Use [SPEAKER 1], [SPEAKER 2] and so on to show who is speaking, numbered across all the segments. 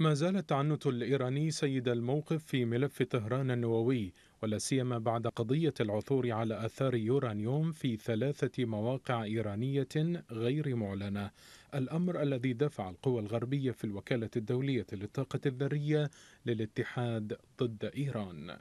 [SPEAKER 1] ما زال التعنت الإيراني سيد الموقف في ملف طهران النووي ولا سيما بعد قضية العثور على آثار يورانيوم في ثلاثة مواقع إيرانية غير معلنة الأمر الذي دفع القوى الغربية في الوكالة الدولية للطاقة الذرية للاتحاد ضد إيران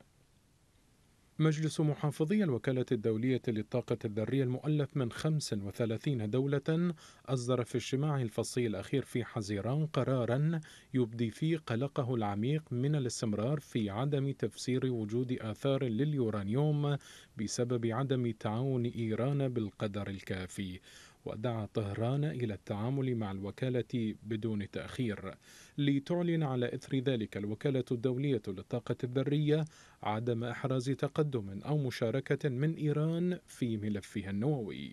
[SPEAKER 1] مجلس محافظي الوكالة الدولية للطاقة الذرية المؤلف من 35 دولة أصدر في اجتماعه الفصي الأخير في حزيران قرارا يبدي فيه قلقه العميق من الاستمرار في عدم تفسير وجود آثار لليورانيوم بسبب عدم تعاون إيران بالقدر الكافي ودعا طهران إلى التعامل مع الوكالة بدون تأخير لتعلن على إثر ذلك الوكالة الدولية للطاقة الذرية عدم إحراز تقدم أو مشاركة من إيران في ملفها النووي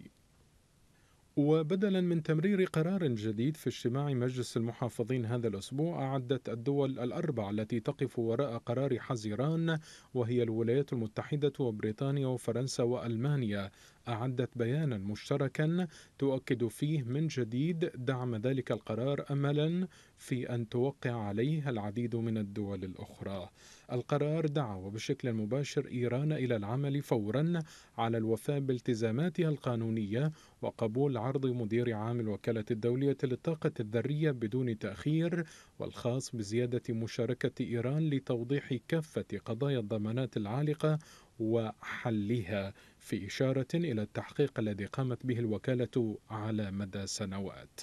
[SPEAKER 1] وبدلا من تمرير قرار جديد في اجتماع مجلس المحافظين هذا الاسبوع اعدت الدول الاربع التي تقف وراء قرار حزيران وهي الولايات المتحده وبريطانيا وفرنسا والمانيا أعدت بيانا مشتركا تؤكد فيه من جديد دعم ذلك القرار أملا في أن توقع عليه العديد من الدول الأخرى القرار دعا وبشكل مباشر إيران إلى العمل فورا على الوفاء بالتزاماتها القانونية وقبول عرض مدير عام الوكالة الدولية للطاقة الذرية بدون تأخير والخاص بزيادة مشاركة إيران لتوضيح كافة قضايا الضمانات العالقة وحلها في إشارة إلى التحقيق الذي قامت به الوكالة على مدى سنوات.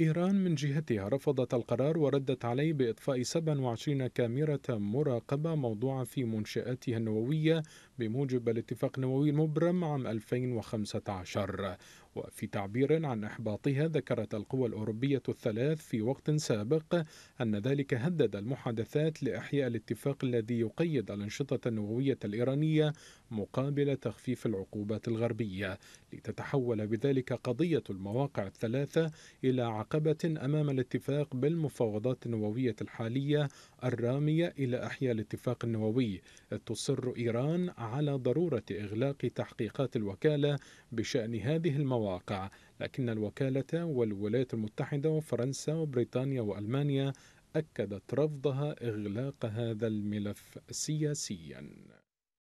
[SPEAKER 1] إيران من جهتها رفضت القرار وردت عليه بإطفاء 27 كاميرا مراقبة موضوعة في منشآتها النووية بموجب الاتفاق النووي المبرم عام 2015 وفي تعبير عن إحباطها ذكرت القوى الأوروبية الثلاث في وقت سابق أن ذلك هدد المحادثات لإحياء الاتفاق الذي يقيد الأنشطة النووية الإيرانية مقابل تخفيف العقوبات الغربية لتتحول بذلك قضية المواقع الثلاثة إلى عقبة أمام الاتفاق بالمفاوضات النووية الحالية الرامية إلى إحياء الاتفاق النووي تصر إيران على ضرورة إغلاق تحقيقات الوكالة بشأن هذه المواقع الواقع لكن الوكالة والولايات المتحدة وفرنسا وبريطانيا وألمانيا أكدت رفضها إغلاق هذا الملف سياسياً